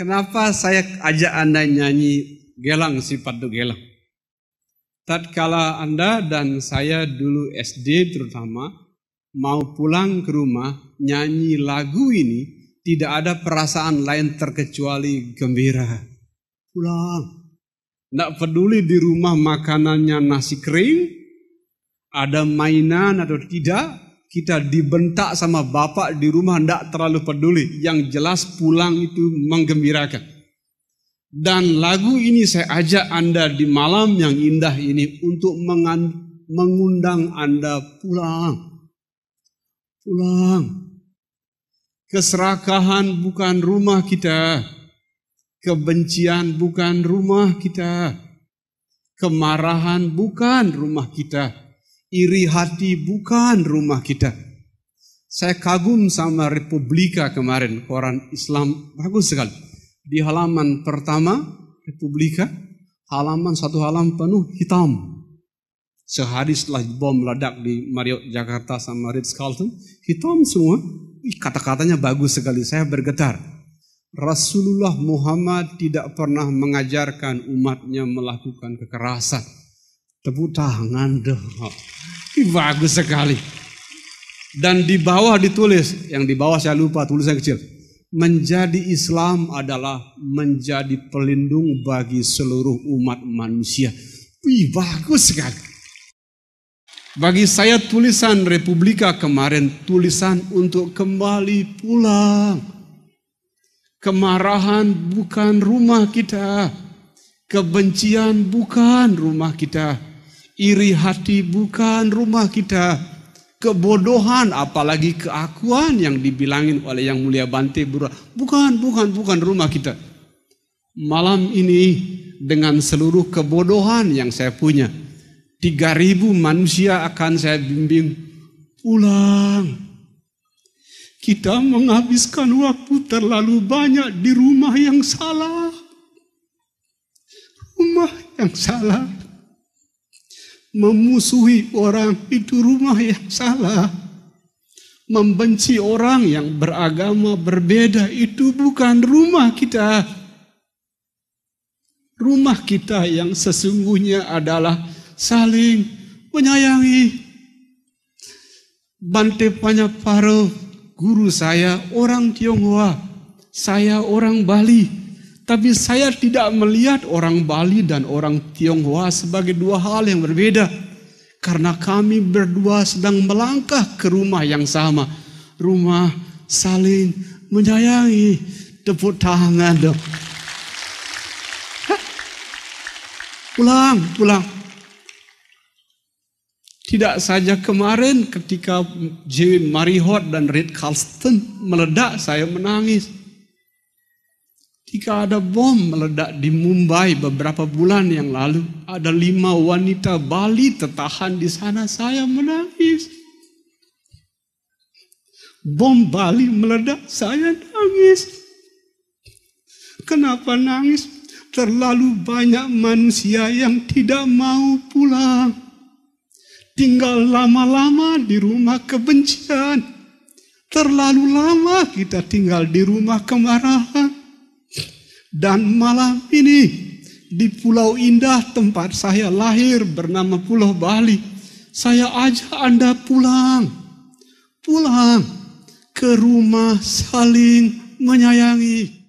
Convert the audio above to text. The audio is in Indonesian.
Kenapa saya ajak Anda nyanyi gelang sifat do gelang? Tatkala Anda dan saya dulu SD terutama mau pulang ke rumah nyanyi lagu ini tidak ada perasaan lain terkecuali gembira. Pulang. Tidak peduli di rumah makanannya nasi kering, ada mainan atau tidak, kita dibentak sama bapak di rumah tidak terlalu peduli. Yang jelas pulang itu menggembirakan. Dan lagu ini saya ajak Anda di malam yang indah ini untuk mengundang Anda pulang. Pulang. Keserakahan bukan rumah kita. Kebencian bukan rumah kita. Kemarahan bukan rumah kita iri hati bukan rumah kita. Saya kagum sama Republika kemarin, koran Islam bagus sekali. Di halaman pertama Republika, halaman satu halaman penuh hitam. Sehari setelah bom ledak di Mario Jakarta sama Ritz Carlton, hitam semua. Kata-katanya bagus sekali, saya bergetar. Rasulullah Muhammad tidak pernah mengajarkan umatnya melakukan kekerasan Tepuk tangan Ini Bagus sekali. Dan di bawah ditulis, yang di bawah saya lupa tulisan kecil. Menjadi Islam adalah menjadi pelindung bagi seluruh umat manusia. Wih, bagus sekali. Bagi saya tulisan Republika kemarin, tulisan untuk kembali pulang. Kemarahan bukan rumah kita. Kebencian bukan rumah kita iri hati bukan rumah kita. Kebodohan apalagi keakuan yang dibilangin oleh yang mulia Bante Bura. Bukan, bukan, bukan rumah kita. Malam ini dengan seluruh kebodohan yang saya punya. 3000 manusia akan saya bimbing pulang. Kita menghabiskan waktu terlalu banyak di rumah yang salah. Rumah yang salah memusuhi orang itu rumah yang salah. Membenci orang yang beragama berbeda itu bukan rumah kita. Rumah kita yang sesungguhnya adalah saling menyayangi. Bante Panyaparo, guru saya orang Tionghoa, saya orang Bali tapi saya tidak melihat orang Bali dan orang Tionghoa sebagai dua hal yang berbeda. Karena kami berdua sedang melangkah ke rumah yang sama. Rumah saling menyayangi. Tepuk tangan dong. Pulang, pulang. Tidak saja kemarin ketika Jim Marihot dan Red Carlston meledak, saya menangis. Jika ada bom meledak di Mumbai beberapa bulan yang lalu, ada lima wanita Bali tertahan di sana, saya menangis. Bom Bali meledak, saya nangis. Kenapa nangis? Terlalu banyak manusia yang tidak mau pulang. Tinggal lama-lama di rumah kebencian. Terlalu lama kita tinggal di rumah kemarahan dan malam ini di Pulau Indah tempat saya lahir bernama Pulau Bali, saya ajak Anda pulang. Pulang ke rumah saling menyayangi.